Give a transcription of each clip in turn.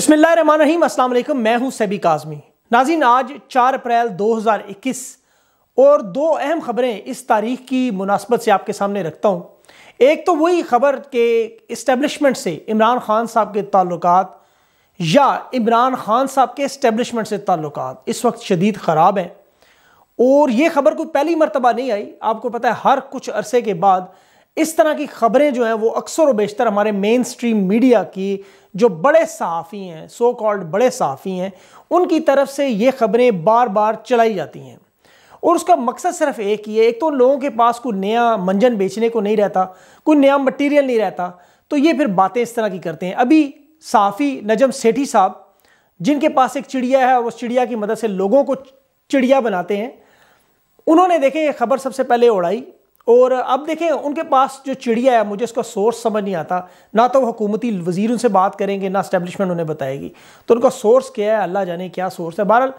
बिस्मिल्लाम असलम मैं हूं सैबी काजमी नाजिन आज 4 अप्रैल 2021 और दो अहम खबरें इस तारीख की मुनासबत से आपके सामने रखता हूं एक तो वही खबर के इस्टेबलिशमेंट से इमरान खान साहब के ताल्लुक या इमरान खान साहब के इस्टेबलिशमेंट से ताल्लुक इस वक्त शदीद ख़राब हैं और ये खबर कोई पहली मरतबा नहीं आई आपको पता है हर कुछ अरसे के बाद इस तरह की खबरें जो हैं वो अक्सर व बेशतर हमारे मेन स्ट्रीम मीडिया की जो बड़े सहाफ़ी हैं सो कॉल्ड बड़े सहाफ़ी हैं उनकी तरफ से ये खबरें बार बार चलाई जाती हैं और उसका मकसद सिर्फ एक ही है एक तो उन लोगों के पास कोई नया मंजन बेचने को नहीं रहता कोई नया मटेरियल नहीं रहता तो ये फिर बातें इस तरह की करते हैं अभी साफ़ी नजम सेठी साहब जिनके पास एक चिड़िया है और उस चिड़िया की मदद से लोगों को चिड़िया बनाते हैं उन्होंने देखें ये खबर सबसे पहले उड़ाई और अब देखें उनके पास जो चिड़िया है मुझे उसका सोर्स समझ नहीं आता ना तो हुकूमती वजीर उनसे बात करेंगे ना स्टैब्लिशमेंट उन्हें बताएगी तो उनका सोर्स क्या है अल्लाह जाने क्या सोर्स है बहरहाल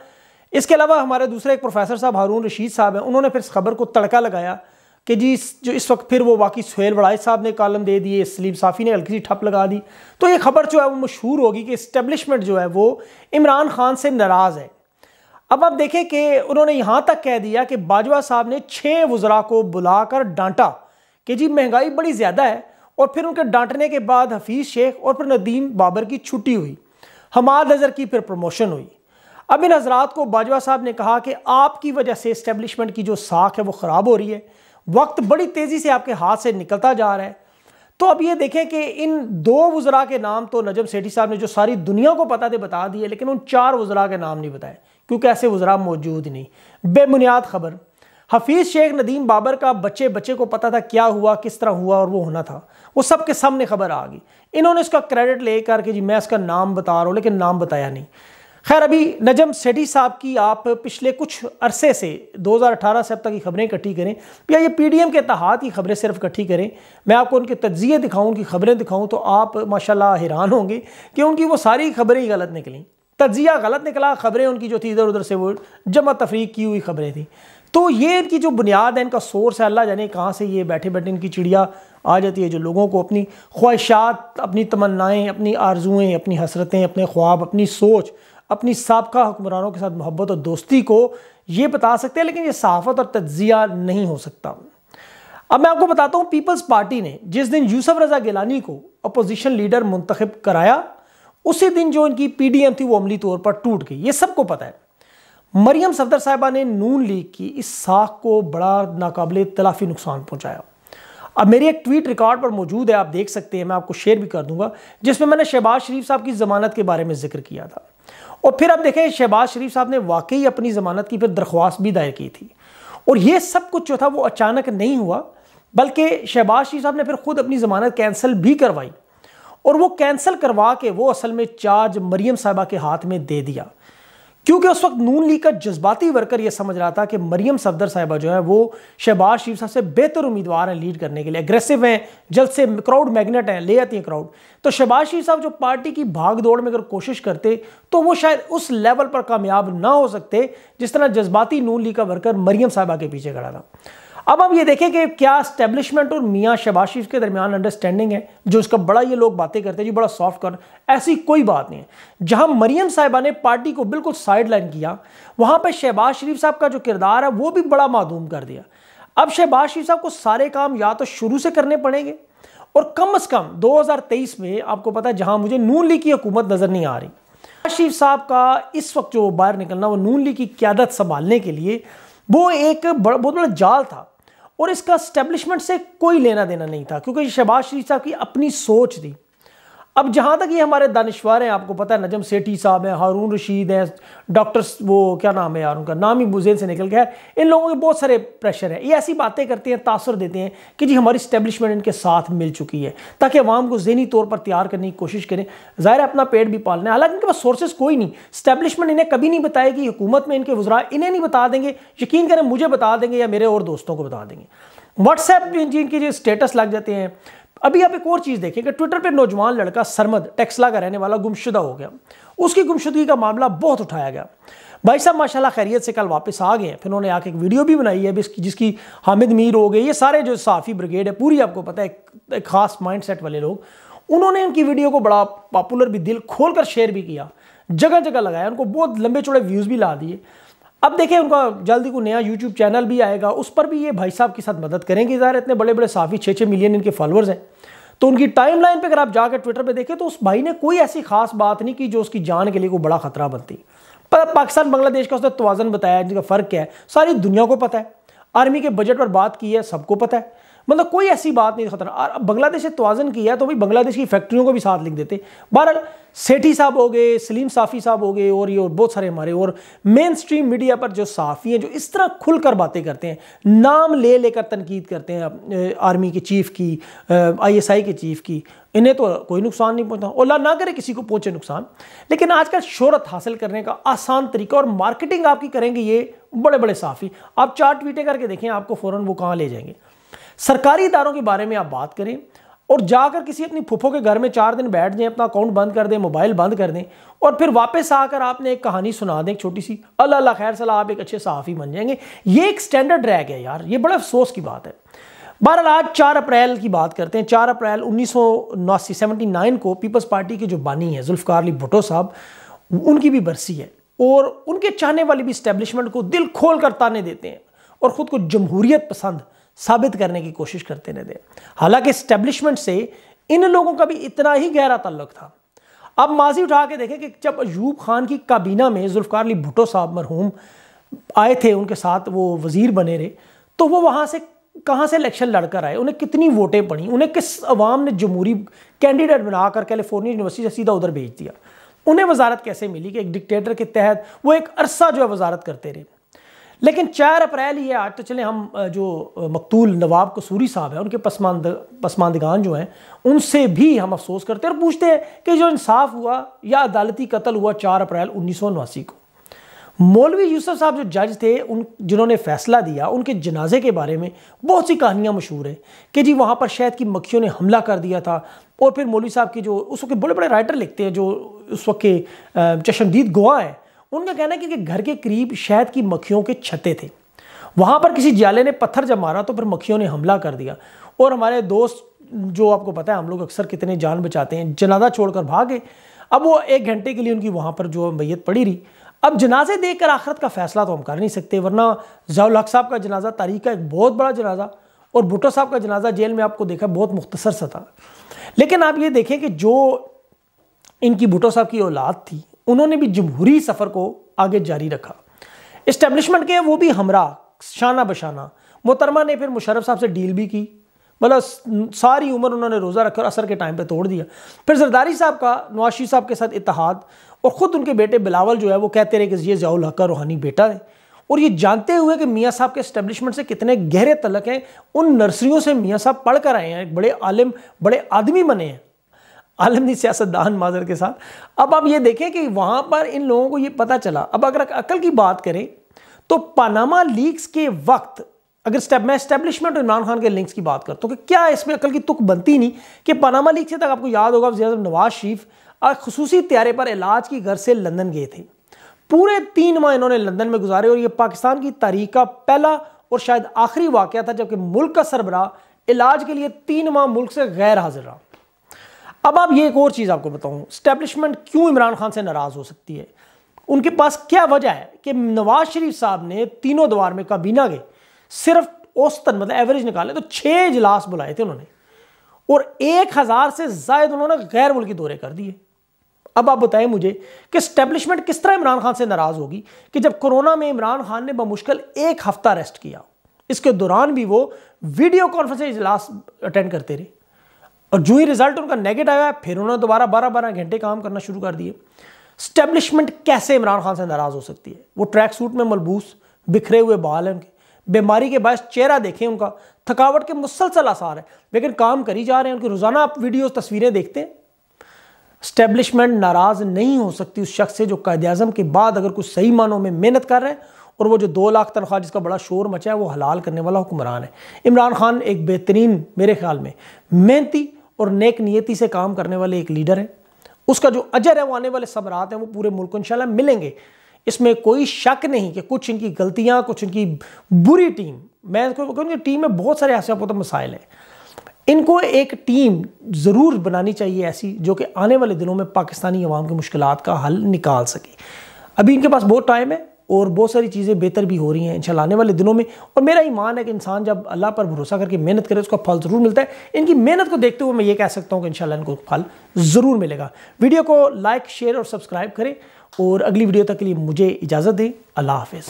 इसके अलावा हमारे दूसरे एक प्रोफेसर साहब हारून रशीद साहब हैं उन्होंने फिर इस खबर को तड़का लगाया कि जी जो इस वक्त फिर वो बाकी सुहेल बड़ाई साहब ने कॉलम दे दिए सलीम साफ़ी ने हल्की सी ठप लगा दी तो ये खबर जो है वो मशहूर होगी कि इस्टेब्लिशमेंट जो है वो इमरान खान से नाराज़ है अब आप देखें कि उन्होंने यहाँ तक कह दिया कि बाजवा साहब ने छः वजरा को बुलाकर डांटा कि जी महंगाई बड़ी ज़्यादा है और फिर उनके डांटने के बाद हफीज़ शेख और फिर नदीम बाबर की छुट्टी हुई हमाद नज़र की फिर प्रमोशन हुई अब इन हजरात को बाजवा साहब ने कहा कि आपकी वजह से इस्टेबलिशमेंट की जो साख है वो ख़राब हो रही है वक्त बड़ी तेज़ी से आपके हाथ से निकलता जा रहा है तो अब ये देखें कि इन दो वज़रा के नाम तो नजम सेठी साहब ने जो सारी दुनिया को पता थे बता दिए लेकिन उन चार वज़रा के नाम नहीं बताए क्योंकि ऐसे वजरा मौजूद नहीं बेबुनियाद खबर हफीज़ शेख नदीम बाबर का बच्चे बच्चे को पता था क्या हुआ किस तरह हुआ और वो होना था वो सब के सामने खबर आ गई इन्होंने उसका क्रेडिट ले करके जी मैं उसका नाम बता रहा हूँ लेकिन नाम बताया नहीं खैर अभी नजम सेठी साहब की आप पिछले कुछ अरसे से 2018 से अब तक की खबरें इकट्ठी करें या ये पीडीएम के तहत की खबरें सिर्फ इकट्ठी करें मैं आपको उनके तजिए दिखाऊँ उनकी खबरें दिखाऊँ तो आप माशाल्लाह हैरान होंगे कि उनकी वो सारी खबरें ही गलत निकलें तजिया गलत निकला खबरें उनकी जो थी इधर उधर से वो जमा तफरी की हुई खबरें थी तो ये इनकी जो बुनियाद है इनका सोर्स है अल्लाह जाने कहाँ से ये बैठे बैठे इनकी चिड़िया आ जाती है जो लोगों को अपनी ख्वाहिशात अपनी तमन्नाएँ अपनी आर्जुएँ अपनी हसरतें अपने ख्वाब अपनी सोच अपनी सबका हुक्मरानों के साथ मोहब्बत और दोस्ती को ये बता सकते हैं लेकिन ये सहाफ़त और तजिया नहीं हो सकता अब मैं आपको बताता हूँ पीपल्स पार्टी ने जिस दिन यूसफ रजा गिलानी को अपोजिशन लीडर मुंतखब कराया उसी दिन जो इनकी पीडीएम थी वो अमली तौर पर टूट गई ये सबको पता है मरियम सफदर साहिबा ने नून लीग की इस साख को बड़ा नाकबिल तलाफी नुकसान पहुंचाया अब मेरी एक ट्वीट रिकॉर्ड पर मौजूद है आप देख सकते हैं मैं आपको शेयर भी कर दूंगा जिसमें मैंने शहबाज शरीफ साहब की ज़मानत के बारे में जिक्र किया था और फिर आप देखें शहबाज शरीफ साहब ने वाकई अपनी ज़मानत की फिर दरख्वास्त भी दायर की थी और ये सब कुछ जो था वो अचानक नहीं हुआ बल्कि शहबाज शरीफ साहब ने फिर खुद अपनी ज़मानत कैंसिल भी करवाई और वो कैंसिल करवा के वो असल में चार्ज मरियम साहबा के हाथ में दे दिया क्योंकि उस वक्त नून लीग का जज्बाती वर्कर ये समझ रहा था कि मरियम सफदर साहिबा जो है वो शहबाज शरीफ साहब से बेहतर उम्मीदवार हैं लीड करने के लिए अग्रेसिव हैं जल्द से क्राउड मैग्नेट हैं ले आती हैं क्राउड तो शहबाज शरीफ साहब जो पार्टी की भाग दौड़ में अगर कोशिश करते तो वो शायद उस लेवल पर कामयाब ना हो सकते जिस तरह जज्बाती नून लीग का वर्कर मरियम साहबा के पीछे खड़ा था अब हम ये देखें कि क्या स्टैब्लिशमेंट और मियाँ शबाशिफ के दरमियान अंडरस्टैंडिंग है जो उसका बड़ा ये लोग बातें करते हैं जो बड़ा सॉफ्ट कर ऐसी कोई बात नहीं है जहाँ मरीम साहिबा ने पार्टी को बिल्कुल साइड लाइन किया वहाँ पर शहबाज शरीफ साहब का जो किरदार है वो भी बड़ा मादूम कर दिया अब शहबाज शरीफ साहब को सारे काम या तो शुरू से करने पड़ेंगे और कम अज़ कम तेईस में आपको पता है जहाँ मुझे नून लीग की हुकूमत नज़र नहीं आ रही शरीफ साहब का इस वक्त जो बाहर निकलना वो नून लीग की क्यादत संभालने के लिए वो एक बड़ा बहुत बड़ा जाल था और इसका स्टैब्लिशमेंट से कोई लेना देना नहीं था क्योंकि शहबाज शरीफ साहब की अपनी सोच थी अब जहाँ तक ये हमारे दानश्वर हैं आपको पता है नजम सेठी साहब हैं हारून रशीद हैं डॉक्टर्स वो क्या नाम है यार उनका नाम ही बुजेन से निकल गया है इन लोगों के बहुत सारे प्रेशर हैं ये ऐसी बातें करते हैं तासर देते हैं कि जी हमारी स्टैब्लिशमेंट इनके साथ मिल चुकी है ताकि अवाम को जहनी तौर पर तैयार करने की कोशिश करें ज़ाहिर अपना पेट भी पालना है हालांकि इनके पास सोर्सेज कोई नहीं स्टैब्लिशमेंट इन्हें कभी नहीं बताएगी हुकूमत में इनके वजरा इन्हें नहीं बता देंगे यकीन करें मुझे बता देंगे या मेरे और दोस्तों को बता देंगे व्हाट्सएप जिनके जो स्टेटस लग जाते हैं अभी आप एक और चीज देखें कि ट्विटर पर नौजवान लड़का सरमद टेक्सला का रहने वाला गुमशुदा हो गया उसकी गुमशुदगी का मामला बहुत उठाया गया भाई साहब माशाल्लाह खैरियत से कल वापस आ गए फिर उन्होंने आके एक वीडियो भी बनाई है जिसकी जिसकी हामिद मीर हो गई ये सारे जो साफ़ी ब्रिगेड है पूरी आपको पता है एक, खास माइंड सेट वाले लोग उन्होंने उनकी वीडियो को बड़ा पॉपुलर भी दिल खोल कर शेयर भी किया जगह जगह लगाया उनको बहुत लंबे चौड़े व्यूज़ भी ला दिए अब देखिए उनका जल्द ही को नया यूट्यूब चैनल भी आएगा उस पर भी ये भाई साहब के साथ मदद करेंगे ज़ाहिर इतने बड़े बड़े साफी छः छः मिलियन इनके फॉलोअर्स हैं तो उनकी टाइम लाइन पर अगर आप जाकर ट्विटर पर देखें तो उस भाई ने कोई ऐसी खास बात नहीं की जो उसकी जान के लिए कोई बड़ा खतरा बनती पर पाकिस्तान बांग्लादेश का उसने तोज़न बताया जिनका फ़र्क क्या है सारी दुनिया को पता है आर्मी के बजट पर बात की है सबको पता है मतलब कोई ऐसी बात नहीं खतरा और बांग्लादेश ने तोज़न किया तो भाई बांग्लादेश की फैक्ट्रियों को भी साथ लिख देते बहरहाल सेठी साहब हो गए सलीम साफ़ी साहब हो गए और ये और बहुत सारे हमारे और मेन स्ट्रीम मीडिया पर जो साफ़ी हैं जो इस तरह खुलकर बातें करते हैं नाम ले लेकर तनकीद करते हैं आर्मी के चीफ़ की आईएसआई के चीफ़ की इन्हें तो कोई नुकसान नहीं पहुँचा ओला ना करे किसी को पहुँचे नुकसान लेकिन आजकल शहरत हासिल करने का आसान तरीका और मार्केटिंग आपकी करेंगे ये बड़े बड़े साफ़ी आप चार ट्वीटें करके देखें आपको फ़ौर वो कहाँ ले जाएंगे सरकारी इदारों के बारे में आप बात करें और जाकर किसी अपनी फुफो के घर में चार दिन बैठ जाएं अपना अकाउंट बंद कर दें मोबाइल बंद कर दें और फिर वापस आकर आपने एक कहानी सुना दें एक छोटी सी अल्लाह अल्लाह खैर सलाह आप एक अच्छे सहाफ़ी बन जाएंगे ये एक स्टैंडर्ड रह है यार ये बड़ा अफसोस की बात है बहरहाल आज चार अप्रैल की बात करते हैं चार अप्रैल उन्नीस को पीपल्स पार्टी के जो बानी है जुल्फ़ार अली भुटो साहब उनकी भी बरसी है और उनके चाहने वाले भी इस्टेब्लिशमेंट को दिल खोल कर ताने देते हैं और ख़ुद को जमहूरियत पसंद साबित करने की कोशिश करते रहते हालांकि इस्टेब्लिशमेंट से इन लोगों का भी इतना ही गहरा ताल्लुक था अब माजी उठा के देखें कि जब अयूब खान की काबीना में जुल्फकार अली भुटो साहब मरहूम आए थे उनके साथ वो वज़ीर बने रहे तो वो वहाँ से कहाँ से इलेक्शन लड़कर आए उन्हें कितनी वोटें पड़ी उन्हें किस अवाम ने जमहूरी कैंडिडेट बनाकर कैलिफोर्निया यूनिवर्सिटी से सीधा उधर भेज दिया उन्हें वजारत कैसे मिली कि एक डिक्टेटर के तहत वो एक अरसा जो है वजारत करते रहे लेकिन चार अप्रैल ही है आज तो चले हम जो मकतूल नवाब कसूरी साहब हैं उनके पसमांद पसमानदगान जो हैं उनसे भी हम अफसोस करते हैं और पूछते हैं कि जो इंसाफ हुआ या अदालती कत्ल हुआ चार अप्रैल उन्नीस को मौलवी यूसुफ साहब जो जज थे उन जिन्होंने फैसला दिया उनके जनाजे के बारे में बहुत सी कहानियाँ मशहूर हैं कि जी वहाँ पर शहद की मक्खियों ने हमला कर दिया था और फिर मौलवी साहब की जो उस वक्त बड़े बड़े राइटर लिखते हैं जो उस वक्त के चशमदीद गवाह हैं उनका कहना है कि घर के करीब शहद की मक्खियों के छते थे वहाँ पर किसी जाले ने पत्थर जब मारा तो फिर मक्खियों ने हमला कर दिया और हमारे दोस्त जो आपको पता है हम लोग अक्सर कितने जान बचाते हैं जनाजा छोड़कर भागे अब वो एक घंटे के लिए उनकी वहाँ पर जो मैयत पड़ी रही अब जनाजे देख कर आखिरत का फैसला तो हम कर नहीं सकते वरना जयाल हक साहब का जनाजा तारीख का एक बहुत बड़ा जनाजा और भुटो साहब का जनाजा जेल में आपको देखा बहुत मुख्तसर सा था लेकिन आप ये देखें कि जो इनकी भुटो साहब की औलाद थी उन्होंने भी जमहूरी सफ़र को आगे जारी रखा इस्टेब्लिशमेंट के वो भी हमरा शाना बशाना मोहतरमा ने फिर मुशरफ साहब से डील भी की मतलब सारी उम्र उन्होंने रोज़ा रखा और असर के टाइम पे तोड़ दिया फिर जरदारी साहब का नवाशी साहब के साथ इतिहाद और ख़ुद उनके बेटे बिलावल जो है वो कहते रहे कि ये ज़ियाउल हक का रूहानी बेटा है और ये जानते हुए कि मियाँ साहब के इस्टेब्लिशमेंट से कितने गहरे तलक हैं उन नर्सरियों से मियाँ साहब पढ़ कर आए हैं बड़े आलिम बड़े आदमी बने हैं आलमी सियासतदान माजर के साथ अब आप ये देखें कि वहाँ पर इन लोगों को ये पता चला अब अगर अकल की बात करें तो पानामा लीक्स के वक्त अगर स्टेप मैं स्टैब्लिशमेंट और इमरान खान के लिंक्स की बात करता हूँ कि तो क्या इसमें अकल की तुक बनती नहीं कि पानामा लीक से तक आपको याद होगा जैसे नवाज शरीफ खसूसी त्यारे पर इलाज की घर से लंदन गए थे पूरे तीन माह इन्होंने लंदन में गुजारे और ये पाकिस्तान की तारीख का पहला और शायद आखिरी वाक़ था जबकि मुल्क का सरबराह इलाज के लिए तीन माह मुल्क से गैर हाजिर रहा अब आप ये एक और चीज़ आपको बताऊँ स्टैब्लिशमेंट क्यों इमरान खान से नाराज़ हो सकती है उनके पास क्या वजह है कि नवाज शरीफ साहब ने तीनों द्वार में काबीना गए सिर्फ औसतन मतलब एवरेज निकाले तो छः इजलास बुलाए थे उन्होंने और एक हज़ार से जायद उन्होंने गैर मुल्की दौरे कर दिए अब आप बताएं मुझे कि स्टैब्लिशमेंट किस तरह इमरान खान से नाराज़ होगी कि जब कोरोना में इमरान खान ने बमुश्किल एक हफ्ता रेस्ट किया इसके दौरान भी वो वीडियो कॉन्फ्रेंस इजलास अटेंड करते रहे और जो ही रिजल्ट उनका नेगेटिव आया फिर उन्होंने दोबारा बारह बारह घंटे काम करना शुरू कर दिए स्टैब्लिशमेंट कैसे इमरान खान से नाराज़ हो सकती है वो ट्रैक सूट में मलबूस बिखरे हुए बाल हैं उनके बीमारी के बायस चेहरा देखें उनका थकावट के मुसलसल आसार है लेकिन काम करी जा रहे हैं उनकी रोज़ाना आप वीडियो तस्वीरें देखते हैं स्टैब्लिशमेंट नाराज़ नहीं हो सकती उस शख्स से जो कायद अजम के बाद अगर कुछ सही मानों में मेहनत कर रहे हैं और वो जो दो लाख तनख्वाह जिसका बड़ा शोर मचा है वो हलाल करने वाला हुक्मरान है इमरान खान एक बेहतरीन मेरे ख्याल में मेहनती और नेक नियति से काम करने वाले एक लीडर हैं उसका जो अजर है वो आने वाले रात हैं वो पूरे मुल्क इंशाल्लाह मिलेंगे इसमें कोई शक नहीं कि कुछ इनकी गलतियां कुछ इनकी बुरी टीम मैं क्योंकि टीम में बहुत सारे ऐसे तो मसाइल हैं इनको एक टीम ज़रूर बनानी चाहिए ऐसी जो कि आने वाले दिनों में पाकिस्तानी अवाम की मुश्किल का हल निकाल सके अभी इनके पास बहुत टाइम है और बहुत सारी चीज़ें बेहतर भी हो रही हैं इंशाल्लाह आने वाले दिनों में और मेरा ईमान है कि इंसान जब अल्लाह पर भरोसा करके मेहनत करे उसका फल ज़रूर मिलता है इनकी मेहनत को देखते हुए मैं ये कह सकता हूँ कि इंशाल्लाह इनको फल ज़रूर मिलेगा वीडियो को लाइक शेयर और सब्सक्राइब करें और अगली वीडियो तक के लिए मुझे इजाज़त दें अल्लाह हाफिज़